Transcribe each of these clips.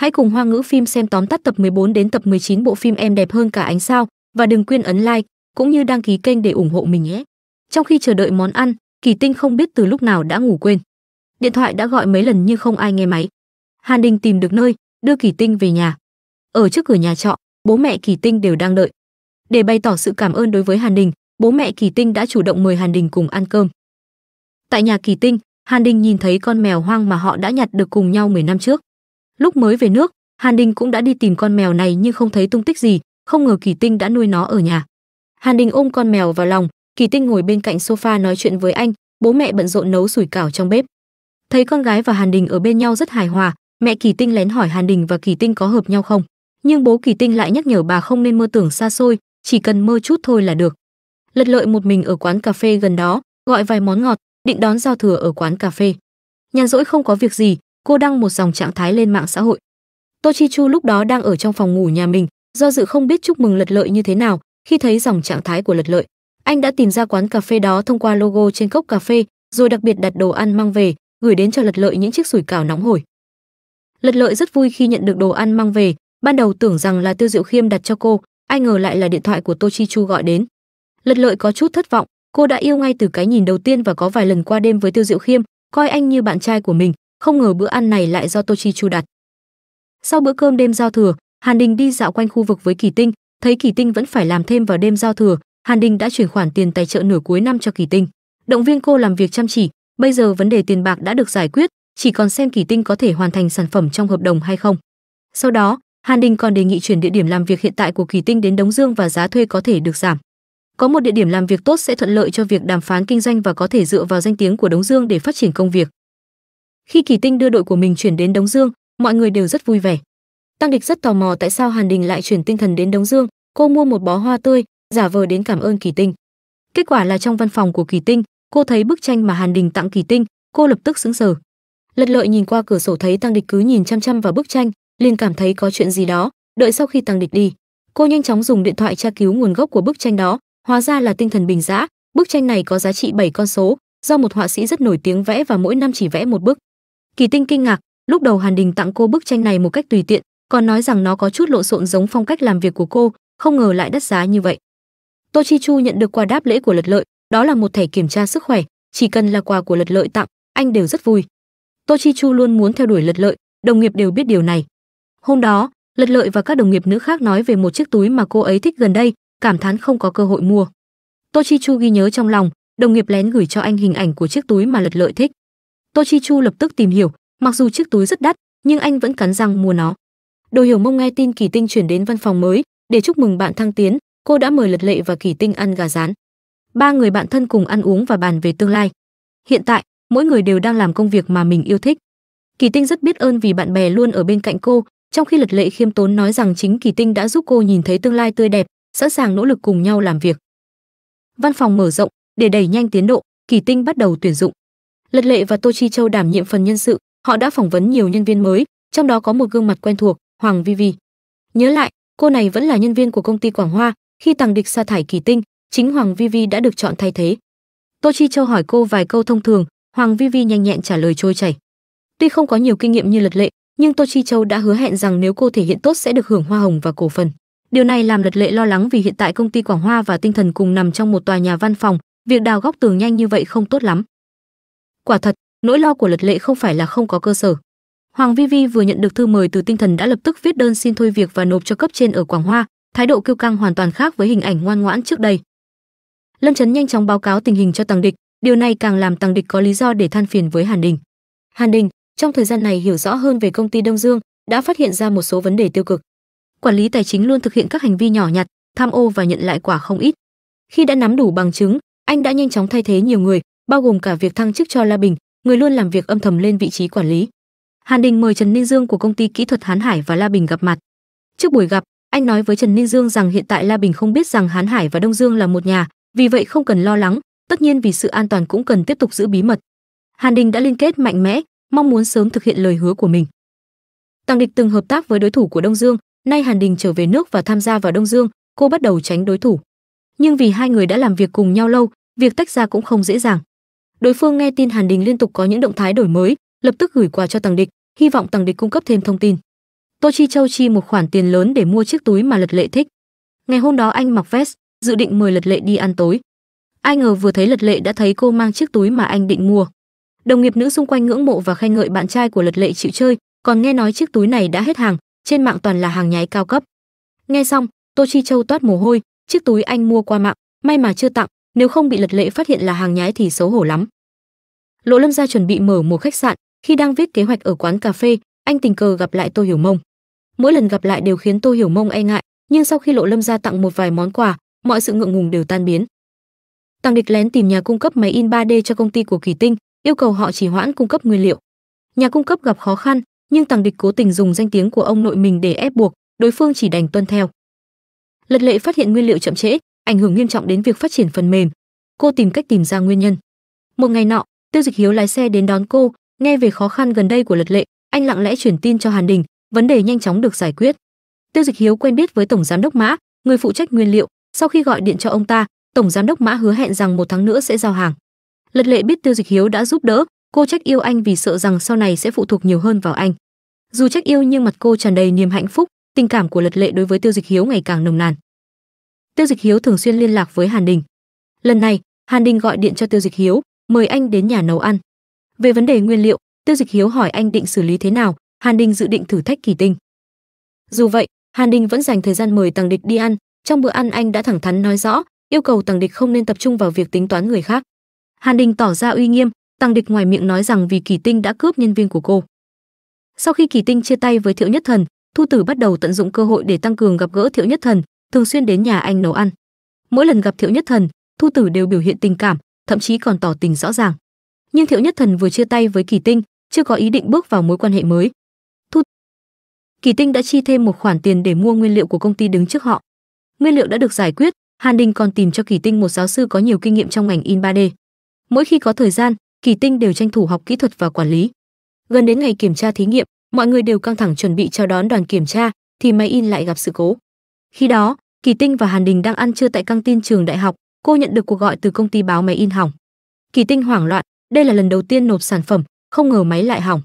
Hãy cùng Hoa ngữ phim xem tóm tắt tập 14 đến tập 19 bộ phim Em đẹp hơn cả ánh sao và đừng quên ấn like cũng như đăng ký kênh để ủng hộ mình nhé. Trong khi chờ đợi món ăn, Kỳ Tinh không biết từ lúc nào đã ngủ quên. Điện thoại đã gọi mấy lần nhưng không ai nghe máy. Hàn Đình tìm được nơi, đưa Kỳ Tinh về nhà. Ở trước cửa nhà trọ, bố mẹ Kỳ Tinh đều đang đợi. Để bày tỏ sự cảm ơn đối với Hàn Đình, bố mẹ Kỳ Tinh đã chủ động mời Hàn Đình cùng ăn cơm. Tại nhà Kỳ Tinh, Hàn Đình nhìn thấy con mèo hoang mà họ đã nhặt được cùng nhau 10 năm trước. Lúc mới về nước, Hàn Đình cũng đã đi tìm con mèo này nhưng không thấy tung tích gì, không ngờ Kỳ Tinh đã nuôi nó ở nhà. Hàn Đình ôm con mèo vào lòng, Kỳ Tinh ngồi bên cạnh sofa nói chuyện với anh, bố mẹ bận rộn nấu sủi cảo trong bếp. Thấy con gái và Hàn Đình ở bên nhau rất hài hòa, mẹ Kỳ Tinh lén hỏi Hàn Đình và Kỳ Tinh có hợp nhau không. Nhưng bố Kỳ Tinh lại nhắc nhở bà không nên mơ tưởng xa xôi, chỉ cần mơ chút thôi là được. Lật lợi một mình ở quán cà phê gần đó, gọi vài món ngọt, định đón giao thừa ở quán cà phê. Nhàn rỗi không có việc gì, cô đăng một dòng trạng thái lên mạng xã hội. Tô Chi Chu lúc đó đang ở trong phòng ngủ nhà mình, do dự không biết chúc mừng lật lợi như thế nào, khi thấy dòng trạng thái của lật lợi, anh đã tìm ra quán cà phê đó thông qua logo trên cốc cà phê, rồi đặc biệt đặt đồ ăn mang về, gửi đến cho lật lợi những chiếc sủi cảo nóng hổi. Lật lợi rất vui khi nhận được đồ ăn mang về, ban đầu tưởng rằng là Tiêu Diệu Khiêm đặt cho cô, ai ngờ lại là điện thoại của Tô Chi Chu gọi đến. Lật lợi có chút thất vọng, cô đã yêu ngay từ cái nhìn đầu tiên và có vài lần qua đêm với Tiêu Diệu Khiêm, coi anh như bạn trai của mình, không ngờ bữa ăn này lại do Tochi chu đặt. Sau bữa cơm đêm giao thừa, Hàn Đình đi dạo quanh khu vực với Kỳ Tinh, thấy Kỳ Tinh vẫn phải làm thêm vào đêm giao thừa, Hàn Đình đã chuyển khoản tiền tài trợ nửa cuối năm cho Kỳ Tinh. Động viên cô làm việc chăm chỉ, bây giờ vấn đề tiền bạc đã được giải quyết, chỉ còn xem Kỳ Tinh có thể hoàn thành sản phẩm trong hợp đồng hay không. Sau đó, Hàn Đình còn đề nghị chuyển địa điểm làm việc hiện tại của Kỳ Tinh đến Đống Dương và giá thuê có thể được giảm. Có một địa điểm làm việc tốt sẽ thuận lợi cho việc đàm phán kinh doanh và có thể dựa vào danh tiếng của Đống Dương để phát triển công việc. Khi Kỳ Tinh đưa đội của mình chuyển đến Đống Dương, mọi người đều rất vui vẻ. Tăng Địch rất tò mò tại sao Hàn Đình lại chuyển tinh thần đến Đống Dương, cô mua một bó hoa tươi, giả vờ đến cảm ơn Kỳ Tinh. Kết quả là trong văn phòng của Kỳ Tinh, cô thấy bức tranh mà Hàn Đình tặng Kỳ Tinh, cô lập tức sững sờ. Lật lợi nhìn qua cửa sổ thấy Tăng Địch cứ nhìn chăm chăm vào bức tranh, liền cảm thấy có chuyện gì đó, đợi sau khi Tăng Địch đi, cô nhanh chóng dùng điện thoại tra cứu nguồn gốc của bức tranh đó, hóa ra là tinh thần bình giã, bức tranh này có giá trị bảy con số, do một họa sĩ rất nổi tiếng vẽ và mỗi năm chỉ vẽ một bức. Kỳ Tinh kinh ngạc, lúc đầu Hàn Đình tặng cô bức tranh này một cách tùy tiện, còn nói rằng nó có chút lộn xộn giống phong cách làm việc của cô, không ngờ lại đắt giá như vậy. Tô Chi Chu nhận được quà đáp lễ của Lật Lợi, đó là một thẻ kiểm tra sức khỏe, chỉ cần là quà của Lật Lợi tặng, anh đều rất vui. Tô Chi Chu luôn muốn theo đuổi Lật Lợi, đồng nghiệp đều biết điều này. Hôm đó, Lật Lợi và các đồng nghiệp nữ khác nói về một chiếc túi mà cô ấy thích gần đây, cảm thán không có cơ hội mua. Tô Chi Chu ghi nhớ trong lòng, đồng nghiệp lén gửi cho anh hình ảnh của chiếc túi mà Lật Lợi thích tô chi chu lập tức tìm hiểu mặc dù chiếc túi rất đắt nhưng anh vẫn cắn răng mua nó đồ hiểu mông nghe tin kỳ tinh chuyển đến văn phòng mới để chúc mừng bạn thăng tiến cô đã mời lật lệ và kỳ tinh ăn gà rán ba người bạn thân cùng ăn uống và bàn về tương lai hiện tại mỗi người đều đang làm công việc mà mình yêu thích kỳ tinh rất biết ơn vì bạn bè luôn ở bên cạnh cô trong khi lật lệ khiêm tốn nói rằng chính kỳ tinh đã giúp cô nhìn thấy tương lai tươi đẹp sẵn sàng nỗ lực cùng nhau làm việc văn phòng mở rộng để đẩy nhanh tiến độ kỳ tinh bắt đầu tuyển dụng Lật Lệ và Tô Chi Châu đảm nhiệm phần nhân sự, họ đã phỏng vấn nhiều nhân viên mới, trong đó có một gương mặt quen thuộc, Hoàng Vi Vi. Nhớ lại, cô này vẫn là nhân viên của công ty Quảng Hoa, khi Tằng Địch sa thải Kỳ Tinh, chính Hoàng Vi Vi đã được chọn thay thế. Tô Chi Châu hỏi cô vài câu thông thường, Hoàng Vi Vi nhanh nhẹn trả lời trôi chảy. Tuy không có nhiều kinh nghiệm như Lật Lệ, nhưng Tô Chi Châu đã hứa hẹn rằng nếu cô thể hiện tốt sẽ được hưởng hoa hồng và cổ phần. Điều này làm Lật Lệ lo lắng vì hiện tại công ty Quảng Hoa và Tinh Thần cùng nằm trong một tòa nhà văn phòng, việc đào góc tường nhanh như vậy không tốt lắm. Quả thật, nỗi lo của Lật Lệ không phải là không có cơ sở. Hoàng Vi Vi vừa nhận được thư mời từ Tinh Thần đã lập tức viết đơn xin thôi việc và nộp cho cấp trên ở Quảng Hoa, thái độ kiêu căng hoàn toàn khác với hình ảnh ngoan ngoãn trước đây. Lâm Trấn nhanh chóng báo cáo tình hình cho Tằng Địch, điều này càng làm Tằng Địch có lý do để than phiền với Hàn Đình. Hàn Đình, trong thời gian này hiểu rõ hơn về công ty Đông Dương, đã phát hiện ra một số vấn đề tiêu cực. Quản lý tài chính luôn thực hiện các hành vi nhỏ nhặt, tham ô và nhận lại quả không ít. Khi đã nắm đủ bằng chứng, anh đã nhanh chóng thay thế nhiều người, bao gồm cả việc thăng chức cho La Bình, người luôn làm việc âm thầm lên vị trí quản lý. Hàn Đình mời Trần Ninh Dương của công ty kỹ thuật Hán Hải và La Bình gặp mặt. Trước buổi gặp, anh nói với Trần Ninh Dương rằng hiện tại La Bình không biết rằng Hán Hải và Đông Dương là một nhà, vì vậy không cần lo lắng, tất nhiên vì sự an toàn cũng cần tiếp tục giữ bí mật. Hàn Đình đã liên kết mạnh mẽ, mong muốn sớm thực hiện lời hứa của mình. Tàng Địch từng hợp tác với đối thủ của Đông Dương, nay Hàn Đình trở về nước và tham gia vào Đông Dương, cô bắt đầu tránh đối thủ. Nhưng vì hai người đã làm việc cùng nhau lâu, việc tách ra cũng không dễ dàng đối phương nghe tin hàn đình liên tục có những động thái đổi mới lập tức gửi quà cho tàng địch hy vọng tàng địch cung cấp thêm thông tin tô chi châu chi một khoản tiền lớn để mua chiếc túi mà lật lệ thích ngày hôm đó anh mặc vest dự định mời lật lệ đi ăn tối ai ngờ vừa thấy lật lệ đã thấy cô mang chiếc túi mà anh định mua đồng nghiệp nữ xung quanh ngưỡng mộ và khen ngợi bạn trai của lật lệ chịu chơi còn nghe nói chiếc túi này đã hết hàng trên mạng toàn là hàng nhái cao cấp nghe xong tô chi châu toát mồ hôi chiếc túi anh mua qua mạng may mà chưa tặng nếu không bị lật lệ phát hiện là hàng nhái thì xấu hổ lắm Lộ lâm gia chuẩn bị mở một khách sạn khi đang viết kế hoạch ở quán cà phê anh tình cờ gặp lại tô hiểu mông mỗi lần gặp lại đều khiến tô hiểu mông e ngại nhưng sau khi lộ lâm gia tặng một vài món quà mọi sự ngượng ngùng đều tan biến tăng địch lén tìm nhà cung cấp máy in 3D cho công ty của kỳ tinh yêu cầu họ chỉ hoãn cung cấp nguyên liệu nhà cung cấp gặp khó khăn nhưng tăng địch cố tình dùng danh tiếng của ông nội mình để ép buộc đối phương chỉ đành tuân theo lật lệ phát hiện nguyên liệu chậm trễ ảnh hưởng nghiêm trọng đến việc phát triển phần mềm. Cô tìm cách tìm ra nguyên nhân. Một ngày nọ, Tiêu Dịch Hiếu lái xe đến đón cô, nghe về khó khăn gần đây của Lật Lệ, anh lặng lẽ chuyển tin cho Hàn Đình, vấn đề nhanh chóng được giải quyết. Tiêu Dịch Hiếu quen biết với tổng giám đốc Mã, người phụ trách nguyên liệu, sau khi gọi điện cho ông ta, tổng giám đốc Mã hứa hẹn rằng một tháng nữa sẽ giao hàng. Lật Lệ biết Tiêu Dịch Hiếu đã giúp đỡ, cô trách yêu anh vì sợ rằng sau này sẽ phụ thuộc nhiều hơn vào anh. Dù trách yêu nhưng mặt cô tràn đầy niềm hạnh phúc, tình cảm của Lật Lệ đối với Tiêu Dịch Hiếu ngày càng nồng nàn. Tiêu Dịch Hiếu thường xuyên liên lạc với Hàn Đình. Lần này, Hàn Đình gọi điện cho Tiêu Dịch Hiếu, mời anh đến nhà nấu ăn. Về vấn đề nguyên liệu, Tiêu Dịch Hiếu hỏi anh định xử lý thế nào, Hàn Đình dự định thử thách kỳ tinh. Dù vậy, Hàn Đình vẫn dành thời gian mời Tằng Địch đi ăn, trong bữa ăn anh đã thẳng thắn nói rõ, yêu cầu Tằng Địch không nên tập trung vào việc tính toán người khác. Hàn Đình tỏ ra uy nghiêm, Tằng Địch ngoài miệng nói rằng vì Kỳ Tinh đã cướp nhân viên của cô. Sau khi Kỳ Tinh chia tay với Thiệu Nhất Thần, Thu Tử bắt đầu tận dụng cơ hội để tăng cường gặp gỡ Thiệu Nhất Thần, thường xuyên đến nhà anh nấu ăn. Mỗi lần gặp Thiệu Nhất Thần, Thu Tử đều biểu hiện tình cảm, thậm chí còn tỏ tình rõ ràng. Nhưng Thiệu Nhất Thần vừa chia tay với Kỳ Tinh, chưa có ý định bước vào mối quan hệ mới. Thu Kỳ Tinh đã chi thêm một khoản tiền để mua nguyên liệu của công ty đứng trước họ. Nguyên liệu đã được giải quyết, Hàn Đình còn tìm cho Kỳ Tinh một giáo sư có nhiều kinh nghiệm trong ngành in 3D. Mỗi khi có thời gian, Kỳ Tinh đều tranh thủ học kỹ thuật và quản lý. Gần đến ngày kiểm tra thí nghiệm, mọi người đều căng thẳng chuẩn bị chào đón đoàn kiểm tra thì máy in lại gặp sự cố. Khi đó, Kỳ Tinh và Hàn Đình đang ăn trưa tại căng tin trường đại học, cô nhận được cuộc gọi từ công ty báo máy in hỏng. Kỳ Tinh hoảng loạn, đây là lần đầu tiên nộp sản phẩm, không ngờ máy lại hỏng.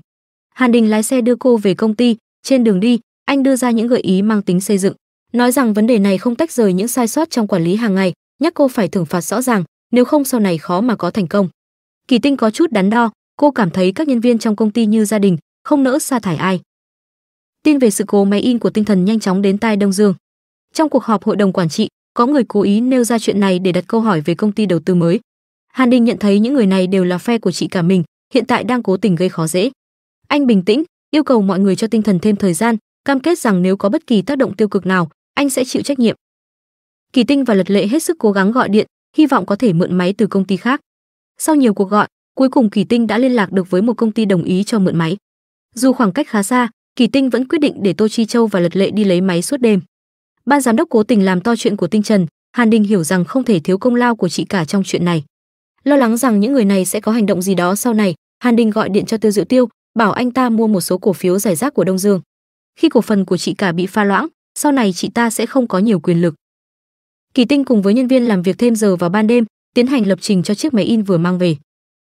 Hàn Đình lái xe đưa cô về công ty, trên đường đi, anh đưa ra những gợi ý mang tính xây dựng, nói rằng vấn đề này không tách rời những sai sót trong quản lý hàng ngày, nhắc cô phải thưởng phạt rõ ràng, nếu không sau này khó mà có thành công. Kỳ Tinh có chút đắn đo, cô cảm thấy các nhân viên trong công ty như gia đình, không nỡ sa thải ai. Tin về sự cố máy in của tinh thần nhanh chóng đến tai Đông Dương. Trong cuộc họp hội đồng quản trị, có người cố ý nêu ra chuyện này để đặt câu hỏi về công ty đầu tư mới. Hàn Đình nhận thấy những người này đều là phe của chị cả mình, hiện tại đang cố tình gây khó dễ. Anh bình tĩnh, yêu cầu mọi người cho tinh thần thêm thời gian, cam kết rằng nếu có bất kỳ tác động tiêu cực nào, anh sẽ chịu trách nhiệm. Kỳ Tinh và Lật Lệ hết sức cố gắng gọi điện, hy vọng có thể mượn máy từ công ty khác. Sau nhiều cuộc gọi, cuối cùng Kỳ Tinh đã liên lạc được với một công ty đồng ý cho mượn máy. Dù khoảng cách khá xa, Kỳ Tinh vẫn quyết định để Tô Chi Châu và Lật Lệ đi lấy máy suốt đêm ban giám đốc cố tình làm to chuyện của tinh trần hàn đình hiểu rằng không thể thiếu công lao của chị cả trong chuyện này lo lắng rằng những người này sẽ có hành động gì đó sau này hàn đình gọi điện cho tiêu diệu tiêu bảo anh ta mua một số cổ phiếu giải rác của đông dương khi cổ phần của chị cả bị pha loãng sau này chị ta sẽ không có nhiều quyền lực kỳ tinh cùng với nhân viên làm việc thêm giờ vào ban đêm tiến hành lập trình cho chiếc máy in vừa mang về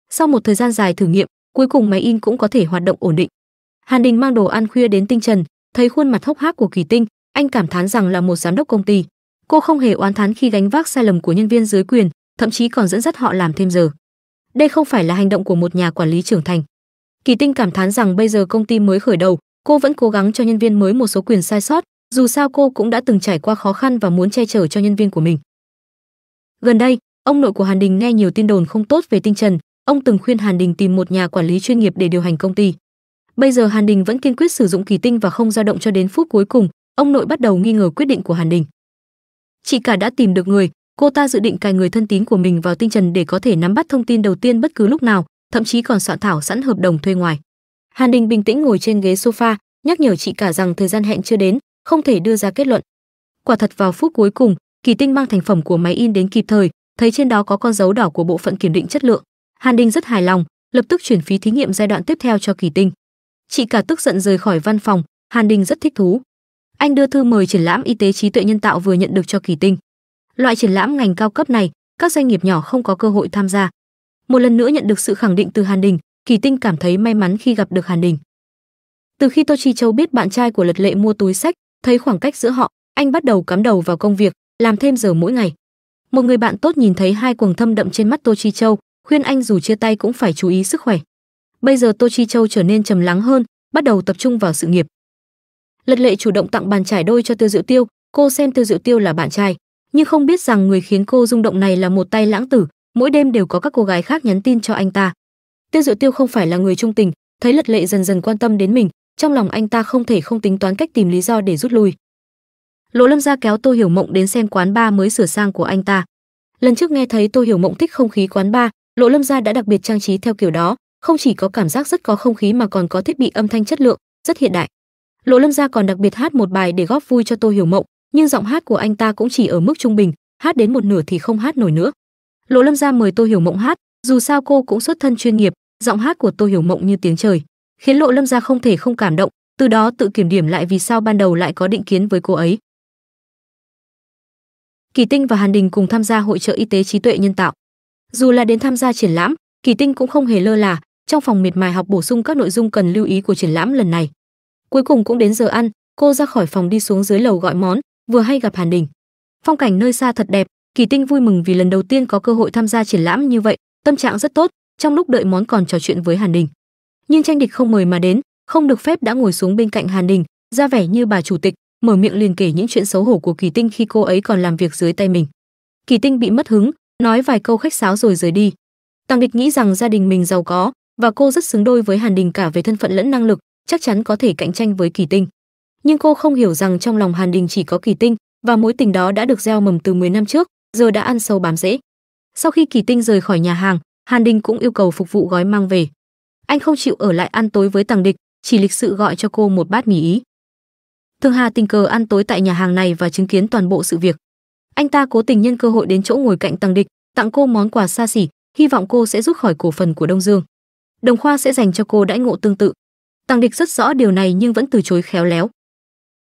sau một thời gian dài thử nghiệm cuối cùng máy in cũng có thể hoạt động ổn định hàn đình mang đồ ăn khuya đến tinh trần thấy khuôn mặt hốc hác của kỳ tinh anh cảm thán rằng là một giám đốc công ty cô không hề oán thán khi gánh vác sai lầm của nhân viên dưới quyền thậm chí còn dẫn dắt họ làm thêm giờ đây không phải là hành động của một nhà quản lý trưởng thành kỳ tinh cảm thán rằng bây giờ công ty mới khởi đầu cô vẫn cố gắng cho nhân viên mới một số quyền sai sót dù sao cô cũng đã từng trải qua khó khăn và muốn che chở cho nhân viên của mình gần đây ông nội của hàn đình nghe nhiều tin đồn không tốt về tinh trần ông từng khuyên hàn đình tìm một nhà quản lý chuyên nghiệp để điều hành công ty bây giờ hàn đình vẫn kiên quyết sử dụng kỳ tinh và không dao động cho đến phút cuối cùng ông nội bắt đầu nghi ngờ quyết định của Hàn Đình. Chị cả đã tìm được người, cô ta dự định cài người thân tín của mình vào tinh trần để có thể nắm bắt thông tin đầu tiên bất cứ lúc nào, thậm chí còn soạn thảo sẵn hợp đồng thuê ngoài. Hàn Đình bình tĩnh ngồi trên ghế sofa, nhắc nhở chị cả rằng thời gian hẹn chưa đến, không thể đưa ra kết luận. Quả thật vào phút cuối cùng, Kỳ Tinh mang thành phẩm của máy in đến kịp thời, thấy trên đó có con dấu đỏ của bộ phận kiểm định chất lượng. Hàn Đình rất hài lòng, lập tức chuyển phí thí nghiệm giai đoạn tiếp theo cho Kỳ Tinh. Chị cả tức giận rời khỏi văn phòng, Hàn Đình rất thích thú anh đưa thư mời triển lãm y tế trí tuệ nhân tạo vừa nhận được cho Kỳ Tinh. Loại triển lãm ngành cao cấp này, các doanh nghiệp nhỏ không có cơ hội tham gia. Một lần nữa nhận được sự khẳng định từ Hàn Đình, Kỳ Tinh cảm thấy may mắn khi gặp được Hàn Đình. Từ khi Tô Chi Châu biết bạn trai của Lật Lệ mua túi sách, thấy khoảng cách giữa họ, anh bắt đầu cắm đầu vào công việc, làm thêm giờ mỗi ngày. Một người bạn tốt nhìn thấy hai quầng thâm đậm trên mắt Tô Chi Châu, khuyên anh dù chia tay cũng phải chú ý sức khỏe. Bây giờ Tô Chi Châu trở nên trầm lắng hơn, bắt đầu tập trung vào sự nghiệp. Lật lệ chủ động tặng bàn trải đôi cho Tiêu Diệu Tiêu, cô xem Tiêu Diệu Tiêu là bạn trai, nhưng không biết rằng người khiến cô rung động này là một tay lãng tử, mỗi đêm đều có các cô gái khác nhắn tin cho anh ta. Tiêu Diệu Tiêu không phải là người trung tình, thấy Lật lệ dần dần quan tâm đến mình, trong lòng anh ta không thể không tính toán cách tìm lý do để rút lui. lỗ Lâm gia kéo Tô Hiểu Mộng đến xem quán ba mới sửa sang của anh ta. Lần trước nghe thấy Tô Hiểu Mộng thích không khí quán ba, lỗ Lâm gia đã đặc biệt trang trí theo kiểu đó, không chỉ có cảm giác rất có không khí mà còn có thiết bị âm thanh chất lượng, rất hiện đại. Lộ Lâm Gia còn đặc biệt hát một bài để góp vui cho Tô Hiểu Mộng, nhưng giọng hát của anh ta cũng chỉ ở mức trung bình, hát đến một nửa thì không hát nổi nữa. Lộ Lâm Gia mời Tô Hiểu Mộng hát, dù sao cô cũng xuất thân chuyên nghiệp, giọng hát của Tô Hiểu Mộng như tiếng trời, khiến Lộ Lâm Gia không thể không cảm động, từ đó tự kiểm điểm lại vì sao ban đầu lại có định kiến với cô ấy. Kỳ Tinh và Hàn Đình cùng tham gia hội trợ y tế trí tuệ nhân tạo. Dù là đến tham gia triển lãm, Kỳ Tinh cũng không hề lơ là, trong phòng miệt mài học bổ sung các nội dung cần lưu ý của triển lãm lần này. Cuối cùng cũng đến giờ ăn, cô ra khỏi phòng đi xuống dưới lầu gọi món, vừa hay gặp Hàn Đình. Phong cảnh nơi xa thật đẹp, Kỳ Tinh vui mừng vì lần đầu tiên có cơ hội tham gia triển lãm như vậy, tâm trạng rất tốt, trong lúc đợi món còn trò chuyện với Hàn Đình. Nhưng tranh địch không mời mà đến, không được phép đã ngồi xuống bên cạnh Hàn Đình, ra vẻ như bà chủ tịch, mở miệng liền kể những chuyện xấu hổ của Kỳ Tinh khi cô ấy còn làm việc dưới tay mình. Kỳ Tinh bị mất hứng, nói vài câu khách sáo rồi rời đi. Tàng Địch nghĩ rằng gia đình mình giàu có và cô rất xứng đôi với Hàn Đình cả về thân phận lẫn năng lực, chắc chắn có thể cạnh tranh với kỳ tinh nhưng cô không hiểu rằng trong lòng hàn đình chỉ có kỳ tinh và mối tình đó đã được gieo mầm từ 10 năm trước giờ đã ăn sâu bám rễ sau khi kỳ tinh rời khỏi nhà hàng hàn đình cũng yêu cầu phục vụ gói mang về anh không chịu ở lại ăn tối với tàng địch chỉ lịch sự gọi cho cô một bát mì ý thường hà tình cờ ăn tối tại nhà hàng này và chứng kiến toàn bộ sự việc anh ta cố tình nhân cơ hội đến chỗ ngồi cạnh tàng địch tặng cô món quà xa xỉ hy vọng cô sẽ rút khỏi cổ phần của đông dương đồng khoa sẽ dành cho cô đãi ngộ tương tự Tàng Địch rất rõ điều này nhưng vẫn từ chối khéo léo.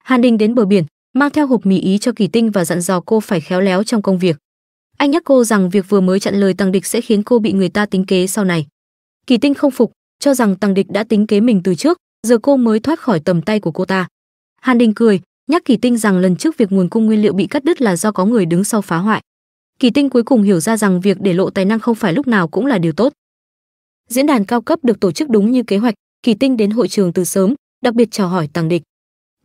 Hàn Đình đến bờ biển, mang theo hộp mì ý cho Kỳ Tinh và dặn dò cô phải khéo léo trong công việc. Anh nhắc cô rằng việc vừa mới chặn lời Tàng Địch sẽ khiến cô bị người ta tính kế sau này. Kỳ Tinh không phục, cho rằng Tàng Địch đã tính kế mình từ trước, giờ cô mới thoát khỏi tầm tay của cô ta. Hàn Đình cười, nhắc Kỳ Tinh rằng lần trước việc nguồn cung nguyên liệu bị cắt đứt là do có người đứng sau phá hoại. Kỳ Tinh cuối cùng hiểu ra rằng việc để lộ tài năng không phải lúc nào cũng là điều tốt. Diễn đàn cao cấp được tổ chức đúng như kế hoạch, Kỳ Tinh đến hội trường từ sớm, đặc biệt chào hỏi Tàng Địch.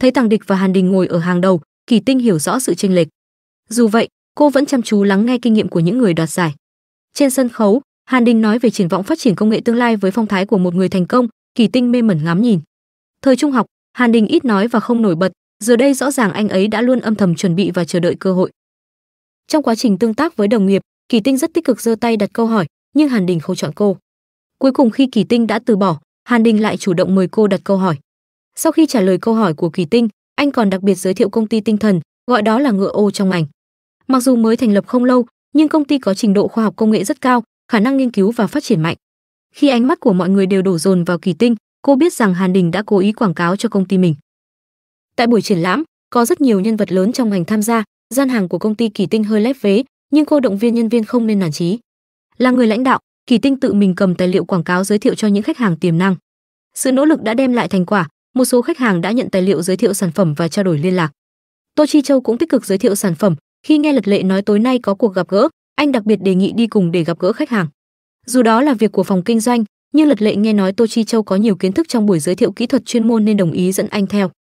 Thấy Tàng Địch và Hàn Đình ngồi ở hàng đầu, Kỳ Tinh hiểu rõ sự chênh lệch. Dù vậy, cô vẫn chăm chú lắng nghe kinh nghiệm của những người đoạt giải. Trên sân khấu, Hàn Đình nói về triển vọng phát triển công nghệ tương lai với phong thái của một người thành công, Kỳ Tinh mê mẩn ngắm nhìn. Thời trung học, Hàn Đình ít nói và không nổi bật, giờ đây rõ ràng anh ấy đã luôn âm thầm chuẩn bị và chờ đợi cơ hội. Trong quá trình tương tác với đồng nghiệp, Kỳ Tinh rất tích cực giơ tay đặt câu hỏi, nhưng Hàn Đình không chọn cô. Cuối cùng khi Kỳ Tinh đã từ bỏ, Hàn Đình lại chủ động mời cô đặt câu hỏi. Sau khi trả lời câu hỏi của Kỳ Tinh, anh còn đặc biệt giới thiệu công ty tinh thần, gọi đó là ngựa ô trong ngành. Mặc dù mới thành lập không lâu, nhưng công ty có trình độ khoa học công nghệ rất cao, khả năng nghiên cứu và phát triển mạnh. Khi ánh mắt của mọi người đều đổ dồn vào Kỳ Tinh, cô biết rằng Hàn Đình đã cố ý quảng cáo cho công ty mình. Tại buổi triển lãm, có rất nhiều nhân vật lớn trong ngành tham gia, gian hàng của công ty Kỳ Tinh hơi lép vế, nhưng cô động viên nhân viên không nên nản chí. Là người lãnh đạo, Kỳ Tinh tự mình cầm tài liệu quảng cáo giới thiệu cho những khách hàng tiềm năng. Sự nỗ lực đã đem lại thành quả, một số khách hàng đã nhận tài liệu giới thiệu sản phẩm và trao đổi liên lạc. Tô Chi Châu cũng tích cực giới thiệu sản phẩm, khi nghe Lật Lệ nói tối nay có cuộc gặp gỡ, anh đặc biệt đề nghị đi cùng để gặp gỡ khách hàng. Dù đó là việc của phòng kinh doanh, nhưng Lật Lệ nghe nói Tô Chi Châu có nhiều kiến thức trong buổi giới thiệu kỹ thuật chuyên môn nên đồng ý dẫn anh theo.